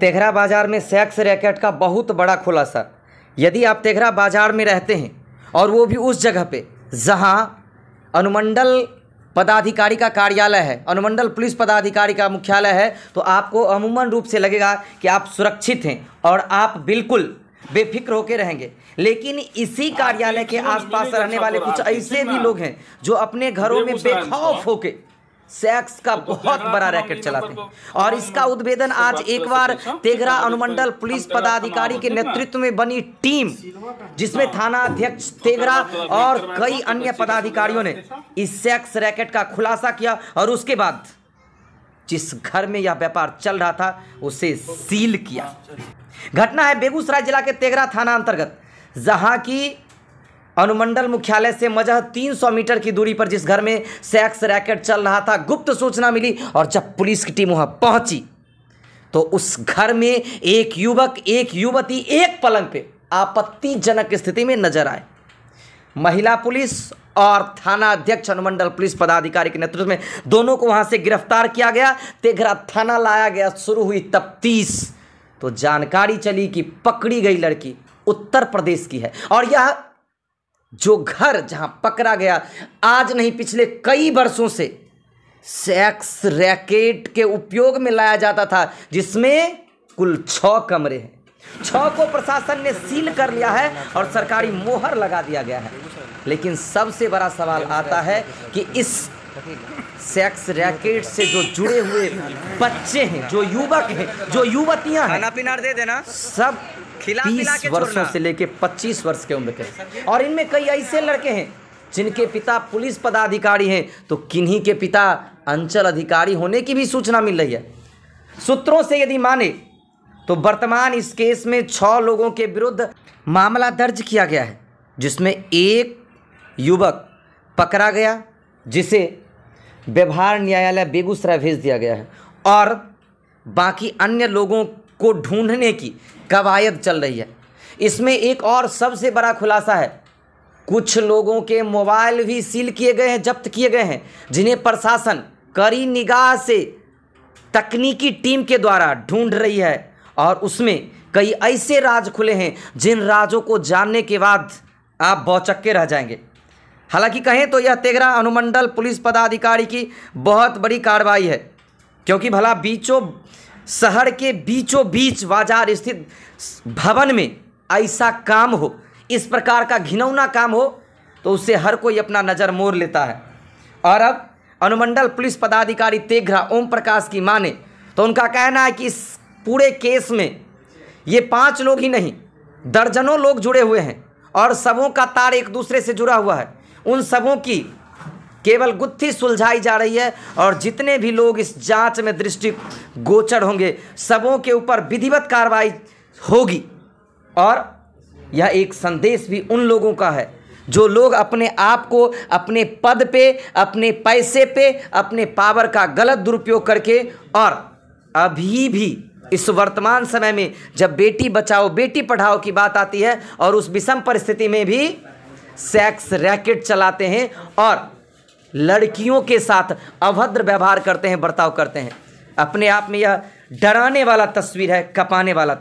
तेघरा बाज़ार में sex racket का बहुत बड़ा खुलासा यदि आप तेघरा बाज़ार में रहते हैं और वो भी उस जगह पे जहाँ अनुमंडल पदाधिकारी का कार्यालय है अनुमंडल पुलिस पदाधिकारी का मुख्यालय है तो आपको अमूमन रूप से लगेगा कि आप सुरक्षित हैं और आप बिल्कुल बेफिक्र होकर रहेंगे लेकिन इसी कार्यालय के आसपास रहने वाले कुछ ऐसे भी लोग हैं जो अपने घरों में बेखौफ होकर सेक्स का तो, तो बहुत बड़ा रैकेट चलाते हैं और इसका उद्भेदन आज एक बार तेघरा अनुमंडल पुलिस पदाधिकारी के नेतृत्व में बनी टीम जिसमें हाँ। थाना अध्यक्ष तो तेघरा तो और कई अन्य पदाधिकारियों ने इस सेक्स रैकेट का खुलासा किया और उसके बाद जिस घर में यह व्यापार चल रहा था उसे सील किया हाँ, घटना है बेगूसराय जिला के तेघरा थाना अंतर्गत जहां की अनुमंडल मुख्यालय से मजह 300 मीटर की दूरी पर जिस घर में सेक्स रैकेट चल रहा था गुप्त सूचना मिली और जब पुलिस की टीम वहां पहुंची तो उस घर में एक युवक एक युवती एक पलंग पे आपत्तिजनक स्थिति में नजर आए महिला पुलिस और थाना अध्यक्ष अनुमंडल पुलिस पदाधिकारी के नेतृत्व में दोनों को वहां से गिरफ्तार किया गया तेघरा थाना लाया गया शुरू हुई तफ्तीश तो जानकारी चली कि पकड़ी गई लड़की उत्तर प्रदेश की है और यह जो घर जहां पकड़ा गया आज नहीं पिछले कई वर्षों से सेक्स रैकेट के उपयोग में लाया जाता था जिसमें कुल छ कमरे हैं छ को प्रशासन ने सील कर लिया है और सरकारी मोहर लगा दिया गया है लेकिन सबसे बड़ा सवाल आता है कि इस सेक्स रैकेट से जो जुड़े हुए बच्चे हैं जो युवक हैं जो युवतियां हैं खाना पीना दे देना सब बीस वर्षों से लेकर पच्चीस वर्ष के उम्र के और इनमें कई ऐसे लड़के हैं जिनके पिता पुलिस पदाधिकारी हैं तो किन्हीं के पिता अंचल अधिकारी होने की भी सूचना मिल रही है सूत्रों से यदि माने तो वर्तमान इस केस में छः लोगों के विरुद्ध मामला दर्ज किया गया है जिसमें एक युवक पकड़ा गया जिसे व्यवहार न्यायालय बेगूसराय भेज दिया गया है और बाकी अन्य लोगों को ढूंढने की कवायद चल रही है इसमें एक और सबसे बड़ा खुलासा है कुछ लोगों के मोबाइल भी सील किए गए हैं जब्त किए गए हैं जिन्हें प्रशासन कड़ी निगाह से तकनीकी टीम के द्वारा ढूंढ रही है और उसमें कई ऐसे राज खुले हैं जिन राजों को जानने के बाद आप बौचक्के रह जाएंगे हालांकि कहें तो यह तेगरा अनुमंडल पुलिस पदाधिकारी की बहुत बड़ी कार्रवाई है क्योंकि भला बीचों शहर के बीचों बीच बाजार स्थित भवन में ऐसा काम हो इस प्रकार का घिनौना काम हो तो उससे हर कोई अपना नज़र मोड़ लेता है और अब अनुमंडल पुलिस पदाधिकारी तेघरा ओम प्रकाश की माने तो उनका कहना है कि इस पूरे केस में ये पांच लोग ही नहीं दर्जनों लोग जुड़े हुए हैं और सबों का तार एक दूसरे से जुड़ा हुआ है उन सबों की केवल गुत्थी सुलझाई जा रही है और जितने भी लोग इस जांच में दृष्टि गोचर होंगे सबों के ऊपर विधिवत कार्रवाई होगी और यह एक संदेश भी उन लोगों का है जो लोग अपने आप को अपने पद पे अपने पैसे पे अपने पावर का गलत दुरुपयोग करके और अभी भी इस वर्तमान समय में जब बेटी बचाओ बेटी पढ़ाओ की बात आती है और उस विषम परिस्थिति में भी सेक्स रैकेट चलाते हैं और लड़कियों के साथ अभद्र व्यवहार करते हैं बर्ताव करते हैं अपने आप में यह डराने वाला तस्वीर है कपाने वाला तस्वीर